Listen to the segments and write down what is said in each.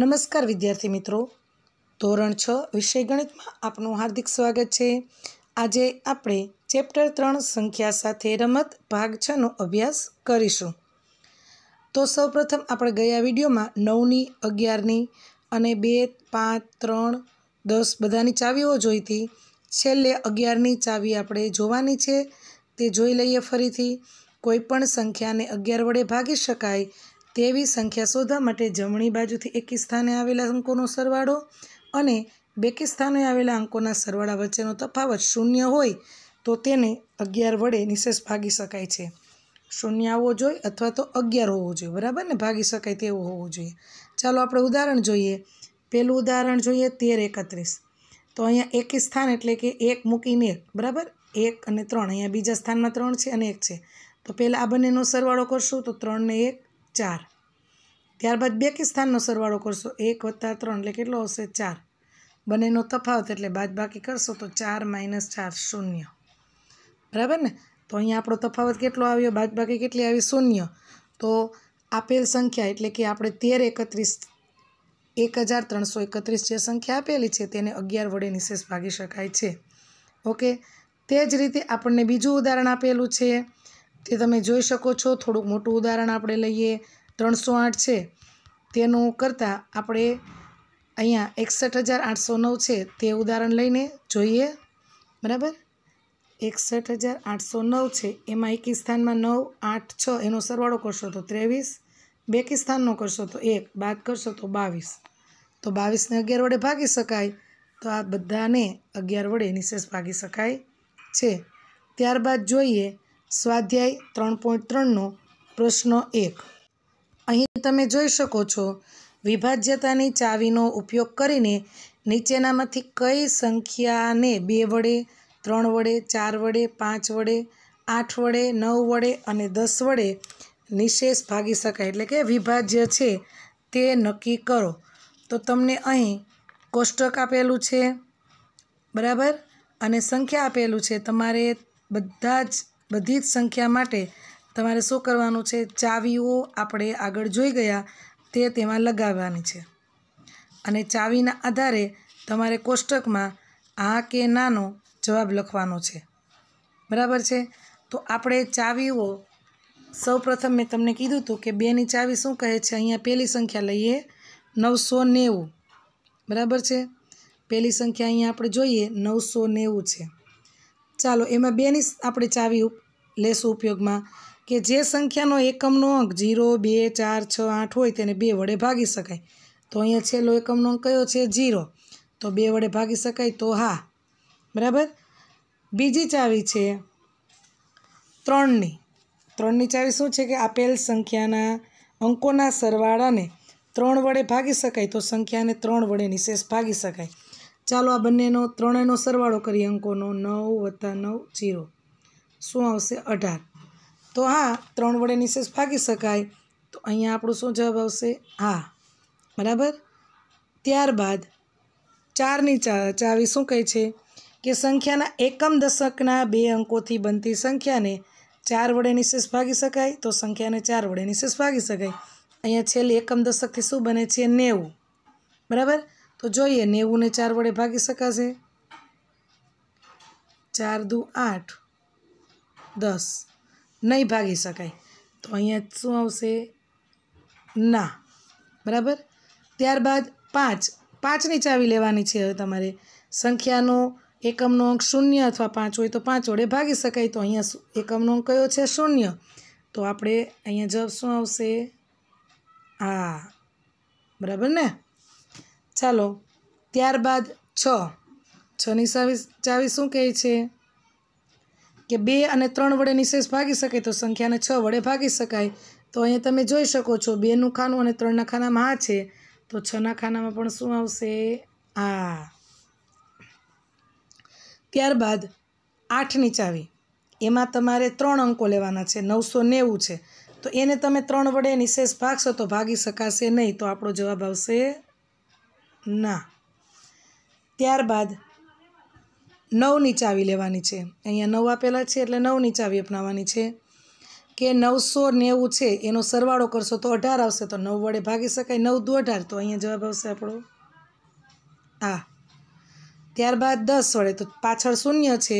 નમસ્કાર વિદ્યાર્થી મિત્રો ધોરણ છ વિષય ગણિતમાં આપનું હાર્દિક સ્વાગત છે આજે આપણે ચેપ્ટર ત્રણ સંખ્યા સાથે રમત ભાગ છનો અભ્યાસ કરીશું તો સૌપ્રથમ આપણે ગયા વિડીયોમાં નવની અગિયારની અને બે પાંચ ત્રણ દસ બધાની ચાવીઓ જોઈતી છેલ્લે અગિયારની ચાવી આપણે જોવાની છે તે જોઈ લઈએ ફરીથી કોઈપણ સંખ્યાને અગિયાર વડે ભાગી શકાય તેવી સંખ્યા શોધવા માટે જમણી બાજુથી એકી સ્થાને આવેલા અંકોનો સરવાળો અને બેકી સ્થાને આવેલા અંકોના સરવાળા વચ્ચેનો તફાવત શૂન્ય હોય તો તેને અગિયાર વડે નિશેષ ભાગી શકાય છે શૂન્ય આવવો જોઈએ અથવા તો અગિયાર હોવો જોઈએ બરાબર ને ભાગી શકાય તેવો હોવો જોઈએ ચાલો આપણે ઉદાહરણ જોઈએ પહેલું ઉદાહરણ જોઈએ તેર એકત્રીસ તો અહીંયા એકી સ્થાન એટલે કે એક મૂકીને એક બરાબર એક અને ત્રણ અહીંયા બીજા સ્થાનમાં ત્રણ છે અને એક છે તો પહેલાં આ બંનેનો સરવાળો કરશું તો ત્રણને એક ચાર ત્યારબાદ બે કે સ્થાનનો સરવાળો કરશો એક વત્તા ત્રણ એટલે કેટલો હશે ચાર બંનેનો તફાવત એટલે બાદબાકી કરશો તો ચાર માઇનસ ચાર શૂન્ય બરાબર ને તો અહીંયા આપણો તફાવત કેટલો આવ્યો બાદબાકી કેટલી આવી શૂન્ય તો આપેલ સંખ્યા એટલે કે આપણે તેર એકત્રીસ એક હજાર ત્રણસો એકત્રીસ જે સંખ્યા આપેલી છે તેને અગિયાર વડે નિશેષ ભાગી શકાય છે ઓકે તે જ રીતે આપણને બીજું ઉદાહરણ આપેલું છે તે તમે જોઈ શકો છો થોડુંક મોટું ઉદાહરણ આપણે લઈએ ત્રણસો આઠ છે તેનું કરતાં આપણે અહીંયા એકસઠ હજાર આઠસો નવ છે તે ઉદાહરણ લઈને જોઈએ બરાબર એકસઠ હજાર આઠસો નવ છે એમાં એકી સ્થાનમાં નવ આઠ છ એનો સરવાળો કરશો તો ત્રેવીસ બેકી સ્થાનનો કરશો તો એક બાદ કરશો તો બાવીસ તો બાવીસને અગિયાર વડે ભાગી શકાય તો આ બધાને અગિયાર વડે નિશેષ ભાગી શકાય છે ત્યારબાદ જોઈએ સ્વાધ્યાય ત્રણ પોઈન્ટ ત્રણનો પ્રશ્ન એક અહીં તમે જોઈ શકો છો વિભાજ્યતાની ચાવીનો ઉપયોગ કરીને નીચેનામાંથી કઈ સંખ્યાને બે વડે ત્રણ વડે ચાર વડે પાંચ વડે આઠ વડે નવ વડે અને દસ વડે નિશેષ ભાગી શકાય એટલે કે વિભાજ્ય છે તે નક્કી કરો તો તમને અહીં કોષ્ટક આપેલું છે બરાબર અને સંખ્યા આપેલું છે તમારે બધા જ બધી જ સંખ્યા માટે તમારે શું કરવાનું છે ચાવીઓ આપણે આગળ જોઈ ગયા તે તેમાં લગાવવાની છે અને ચાવીના આધારે તમારે કોષ્ટકમાં આ કે નાનો જવાબ લખવાનો છે બરાબર છે તો આપણે ચાવીઓ સૌ પ્રથમ મેં તમને કીધું હતું કે બેની ચાવી શું કહે છે અહીંયા પહેલી સંખ્યા લઈએ નવસો નેવું બરાબર છે પહેલી સંખ્યા અહીંયા આપણે જોઈએ નવસો નેવું છે ચાલો એમાં બેની આપણે ચાવી લેશું ઉપયોગમાં કે જે સંખ્યાનો એકમનો અંક જીરો બે ચાર છ આઠ હોય તેને બે વડે ભાગી શકાય તો અહીંયા છેલ્લો એકમનો અંક કયો છે જીરો તો બે વડે ભાગી શકાય તો હા બરાબર બીજી ચાવી છે ત્રણની ત્રણની ચાવી શું છે કે આપેલ સંખ્યાના અંકોના સરવાળાને ત્રણ વડે ભાગી શકાય તો સંખ્યાને ત્રણ વડે નિશેષ ભાગી શકાય ચાલો આ બંનેનો ત્રણેયનો સરવાળો કરીએ અંકોનો નવ વત્તા નવ જીરો શું આવશે અઢાર તો હા ત્રણ વડે નિશેષ ભાગી શકાય તો અહીંયા આપણું શું જવાબ આવશે હા બરાબર ત્યારબાદ ચારની ચા ચાવી શું કહે છે કે સંખ્યાના એકમ દશકના બે અંકોથી બનતી સંખ્યાને ચાર વડે નિશેષ ભાગી શકાય તો સંખ્યાને ચાર વડે નિશેષ ભાગી શકાય અહીંયા છેલ્લી એકમ દશકથી શું બને છે નેવું બરાબર તો જોઈએ નેવુંને ચાર વડે ભાગી શકાશે ચાર દુ આઠ દસ નહીં ભાગી શકાય તો અહીંયા શું આવશે ના બરાબર ત્યારબાદ પાંચ પાંચની ચાવી લેવાની છે હવે તમારે સંખ્યાનો એકમનો અંક શૂન્ય અથવા પાંચ હોય તો પાંચ વડે ભાગી શકાય તો અહીંયા એકમનો અંક કયો છે શૂન્ય તો આપણે અહીંયા જવાબ શું આવશે હા બરાબર ને ચાલો ત્યારબાદ છ છની ચાવી ચાવી શું કહે છે કે બે અને ત્રણ વડે નિશેષ ભાગી શકે તો સંખ્યાને છ વડે ભાગી શકાય તો અહીંયા તમે જોઈ શકો છો બેનું ખાનું અને ત્રણના ખાનામાં આ છે તો છના ખાનામાં પણ શું આવશે આ ત્યારબાદ આઠની ચાવી એમાં તમારે ત્રણ અંકો લેવાના છે નવસો નેવું છે તો એને તમે ત્રણ વડે નિશેષ ભાગશો તો ભાગી શકાશે નહીં તો આપણો જવાબ આવશે ના ત્યારબાદ નવની ચાવી લેવાની છે અહીંયા નવ આપેલા છે એટલે નવની ચાવી અપનાવવાની છે કે નવસો નેવું છે એનો સરવાળો કરશો તો અઢાર આવશે તો નવ વડે ભાગી શકાય નવ દુ અઢાર તો અહીંયા જવાબ આવશે આપણો આ ત્યારબાદ દસ વડે તો પાછળ શૂન્ય છે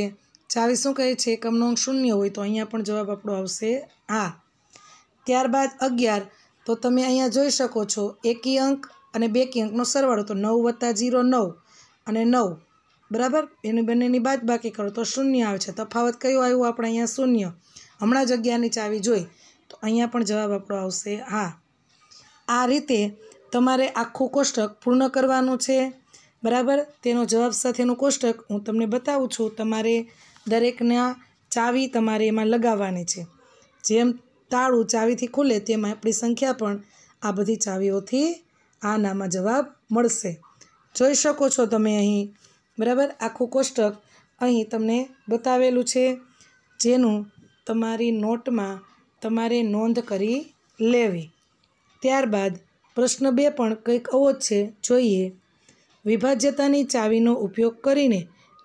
ચાવી શું કહે છે એકમનો અંક શૂન્ય હોય તો અહીંયા પણ જવાબ આપણો આવશે હા ત્યારબાદ અગિયાર તો તમે અહીંયા જોઈ શકો છો એકી અંક અને બેકી અંકનો સરવાળો તો નવ વત્તા જીરો નવ અને નવ બરાબર એની બંનેની બાદ બાકી કરો તો શૂન્ય આવે છે તફાવત કયું આવ્યું આપણે અહીંયા શૂન્ય હમણાં જગ્યાની ચાવી જોઈ તો અહીંયા પણ જવાબ આપણો આવશે હા આ રીતે તમારે આખું કોષ્ટક પૂર્ણ કરવાનું છે બરાબર તેનો જવાબ સાથેનું કોષ્ટક હું તમને બતાવું છું તમારે દરેકના ચાવી તમારે એમાં લગાવવાની છે જેમ તાળું ચાવીથી ખુલે તેમાં આપણી સંખ્યા પણ આ બધી ચાવીઓથી આ નામાં જવાબ મળશે જોઈ શકો છો તમે અહીં બરાબર આખું કોષ્ટક અહીં તમને બતાવેલું છે જેનું તમારી નોટમાં તમારે નોંધ કરી લેવી ત્યારબાદ પ્રશ્ન બે પણ કંઈક આવો જ છે જોઈએ વિભાજ્યતાની ચાવીનો ઉપયોગ કરીને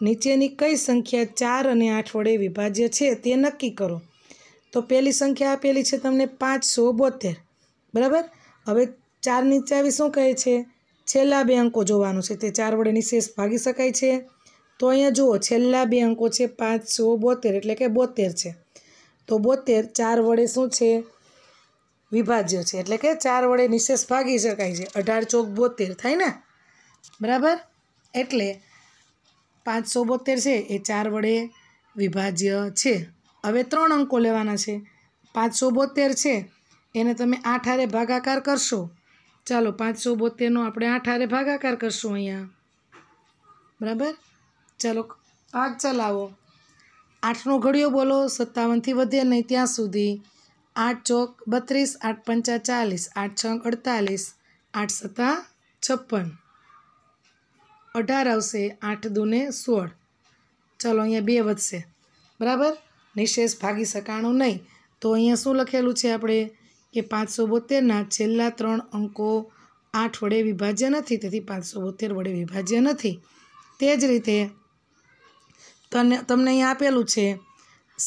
નીચેની કઈ સંખ્યા ચાર અને આઠ વડે વિભાજ્ય છે તે નક્કી કરો તો પહેલી સંખ્યા આપેલી છે તમને પાંચસો બોતેર બરાબર હવે ચારની ચાવી શું કહે છે છેલ્લા બે અંકો જોવાનું છે તે ચાર વડે નિશેષ ભાગી શકાય છે તો અહીંયા જુઓ છેલ્લા બે અંકો છે પાંચસો બોતેર એટલે કે બોતેર છે તો બોતેર ચાર વડે શું છે વિભાજ્ય છે એટલે કે ચાર વડે નિશેષ ભાગી શકાય છે અઢાર ચોક બોતેર થાય ને બરાબર એટલે પાંચસો બોતેર છે એ ચાર વડે વિભાજ્ય છે હવે ત્રણ અંકો લેવાના છે પાંચસો બોતેર છે એને તમે આઠ હારે ભાગાકાર કરશો ચાલો પાંચસો બોતેરનો આપણે આઠ હારે ભાગાકાર કરશું અહીંયા બરાબર ચાલો આગ ચલાવો આઠનો ઘડિયો બોલો સત્તાવનથી વધે નહીં ત્યાં સુધી આઠ ચોક બત્રીસ આઠ પંચા ચાલીસ આઠ છ અડતાલીસ આઠ સત્તા છપ્પન અઢાર આવશે આઠ દૂને સોળ ચાલો અહીંયા બે વધશે બરાબર નિશેષ ભાગી શકાણું નહીં તો અહીંયા શું લખેલું છે આપણે કે પાંચસો બોતેરના છેલ્લા ત્રણ અંકો આઠ વડે વિભાજ્ય નથી તેથી પાંચસો બોતેર વડે વિભાજ્ય નથી તે જ રીતે તને તમને અહીં આપેલું છે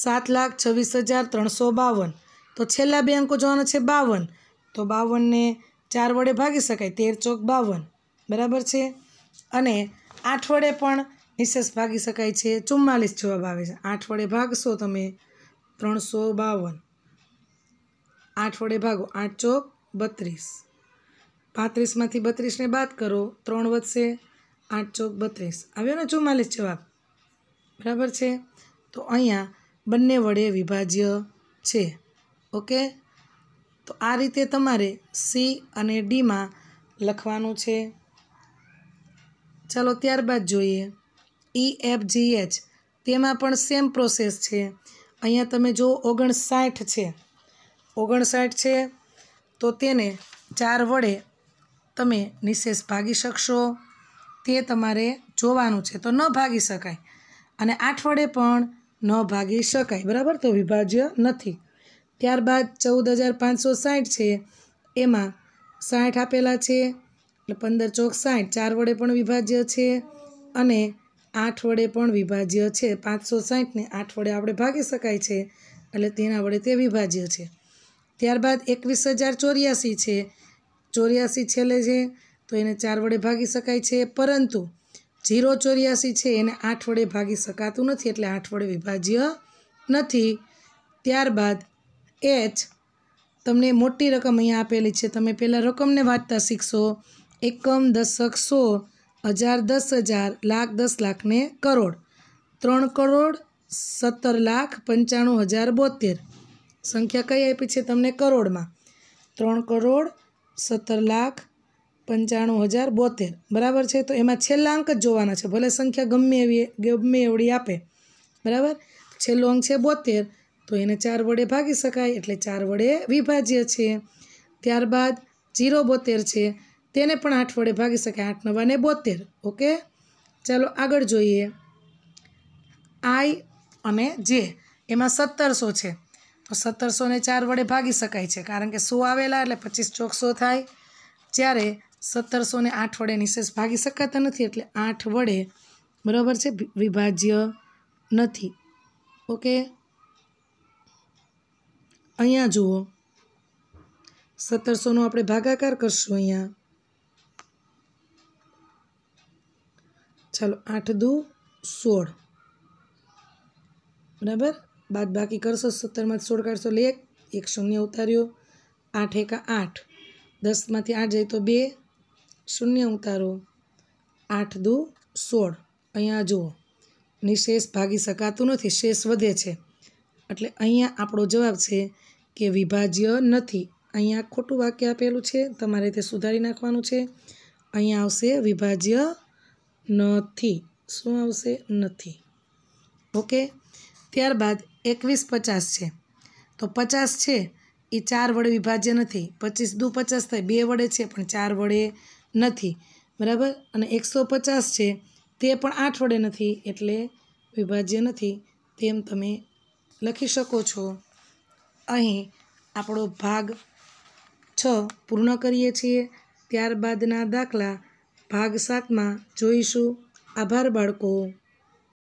સાત લાખ છવ્વીસ હજાર ત્રણસો બાવન તો છેલ્લા બે અંકો જોવાના છે બાવન તો બાવનને ચાર વડે ભાગી શકાય તેર ચોક બાવન બરાબર છે અને આઠ વડે પણ નિશેષ ભાગી શકાય છે ચુમ્માલીસ જવાબ આવે છે આઠ વડે ભાગશો તમે ત્રણસો બાવન આઠ વડે ભાગો આઠ ચોક બત્રીસ પાંત્રીસમાંથી બત્રીસને બાદ કરો ત્રણ વધશે આઠ ચોક બત્રીસ આવ્યો ને ચુમ્માલીસ જવાબ બરાબર છે તો અહીંયા બંને વડે વિભાજ્ય છે ઓકે તો આ રીતે તમારે સી અને ડીમાં લખવાનું છે ચાલો ત્યારબાદ જોઈએ ઈ એફ જી એચ તેમાં પણ સેમ પ્રોસેસ છે અહીંયા તમે જો ઓગણસાઠ છે ઓગણસાઠ છે તો તેને ચાર વડે તમે નિશેષ ભાગી શકશો તે તમારે જોવાનું છે તો ન ભાગી શકાય અને આઠ વડે પણ ન ભાગી શકાય બરાબર તો વિભાજ્ય નથી ત્યારબાદ ચૌદ હજાર પાંચસો સાઠ છે એમાં સાઠ આપેલા છે એટલે પંદર ચોક સાઠ ચાર વડે પણ વિભાજ્ય છે અને આઠ વડે પણ વિભાજ્ય છે પાંચસો સાઠને આઠ વડે આપણે ભાગી શકાય છે એટલે તેના વડે તે વિભાજ્ય છે ત્યારબાદ એકવીસ હજાર ચોર્યાસી છે ચોર્યાસી છેલ્લે છે તો એને ચાર વડે ભાગી શકાય છે પરંતુ ઝીરો ચોર્યાસી છે એને આઠ વડે ભાગી શકાતું નથી એટલે આઠ વડે વિભાજ્ય નથી ત્યારબાદ એચ તમને મોટી રકમ અહીંયા આપેલી છે તમે પહેલાં રકમને વાંચતા શીખશો એકમ દશક સો હજાર દસ હજાર લાખ દસ લાખને કરોડ ત્રણ કરોડ સત્તર લાખ પંચાણું હજાર બોતેર સંખ્યા કઈ આપી છે તમને કરોડમાં ત્રણ કરોડ સત્તર લાખ પંચાણું હજાર બોતેર બરાબર છે તો એમાં છેલ્લા અંક જ જોવાના છે ભલે સંખ્યા ગમે એવી ગમે એવડી આપે બરાબર છેલ્લો અંક છે બોતેર તો એને ચાર વડે ભાગી શકાય એટલે ચાર વડે વિભાજ્ય છે ત્યારબાદ જીરો બોતેર છે તેને પણ આઠ વડે ભાગી શકાય આઠ ને બોતેર ઓકે ચાલો આગળ જોઈએ આઈ અને જે એમાં સત્તરસો છે તો સત્તરસોને ચાર વડે ભાગી શકાય છે કારણ કે સો આવેલા એટલે પચીસ ચોકસો થાય જ્યારે સત્તરસોને આઠ વડે નિશેષ ભાગી શકાતા નથી એટલે આઠ વડે બરાબર છે વિભાજ્ય નથી ઓકે અહીંયા જુઓ સત્તરસોનો આપણે ભાગાકાર કરશું અહીંયા ચાલો આઠ દુ સોળ બરાબર બાદ બાકી કરશો સત્તરમાંથી સોળ કાઢશો એટલે એક એક શૂન્ય ઉતાર્યો આઠ એકા આઠ દસમાંથી આઠ જાય તો બે શૂન્ય ઉતારો આઠ દુ સોળ અહીંયા જુઓ નિશેષ ભાગી શકાતું નથી શેષ વધે છે એટલે અહીંયા આપણો જવાબ છે કે વિભાજ્ય નથી અહીંયા ખોટું વાક્ય આપેલું છે તમારે તે સુધારી નાખવાનું છે અહીંયા આવશે વિભાજ્ય નથી શું આવશે નથી ઓકે ત્યારબાદ એકવીસ પચાસ છે તો પચાસ છે એ ચાર વડે વિભાજ્ય નથી પચીસ દુ પચાસ થાય બે વડે છે પણ ચાર વડે નથી બરાબર અને એકસો પચાસ છે તે પણ આઠ વડે નથી એટલે વિભાજ્ય નથી તેમ તમે લખી શકો છો અહીં આપણો ભાગ છ પૂર્ણ કરીએ છીએ ત્યારબાદના દાખલા ભાગ સાતમાં જોઈશું આભાર બાળકો